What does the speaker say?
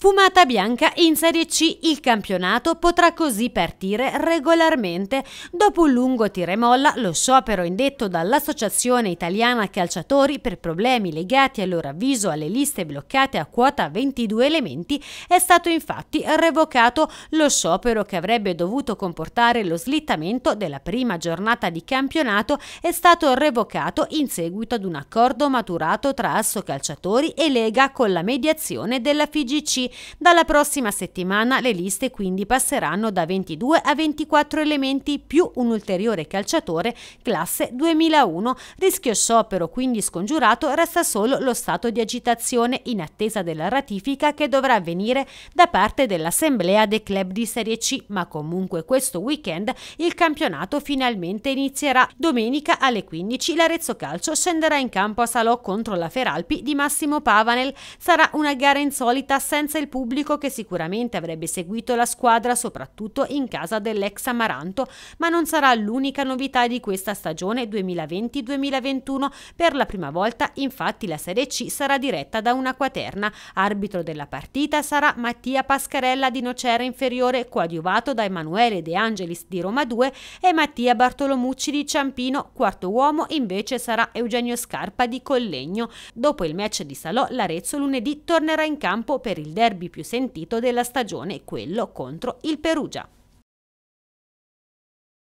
Fumata Bianca in Serie C il campionato potrà così partire regolarmente. Dopo un lungo tiremolla, lo sciopero indetto dall'Associazione Italiana Calciatori per problemi legati al loro avviso alle liste bloccate a quota 22 elementi, è stato infatti revocato lo sciopero che avrebbe dovuto comportare lo slittamento della prima giornata di campionato è stato revocato in seguito ad un accordo maturato tra Asso Calciatori e Lega con la mediazione della FIGC dalla prossima settimana le liste quindi passeranno da 22 a 24 elementi più un ulteriore calciatore classe 2001. Rischio sciopero quindi scongiurato resta solo lo stato di agitazione in attesa della ratifica che dovrà avvenire da parte dell'Assemblea dei club di Serie C, ma comunque questo weekend il campionato finalmente inizierà. Domenica alle 15 l'Arezzo Calcio scenderà in campo a Salò contro la Feralpi di Massimo Pavanel. Sarà una gara insolita senza raccolse il pubblico che sicuramente avrebbe seguito la squadra soprattutto in casa dell'ex Amaranto, ma non sarà l'unica novità di questa stagione 2020-2021. Per la prima volta infatti la Serie C sarà diretta da una quaterna. Arbitro della partita sarà Mattia Pascarella di Nocera Inferiore, coadiuvato da Emanuele De Angelis di Roma 2 e Mattia Bartolomucci di Ciampino, quarto uomo invece sarà Eugenio Scarpa di Collegno. Dopo il match di Salò, l'Arezzo lunedì tornerà in campo per il derby derby più sentito della stagione, quello contro il Perugia.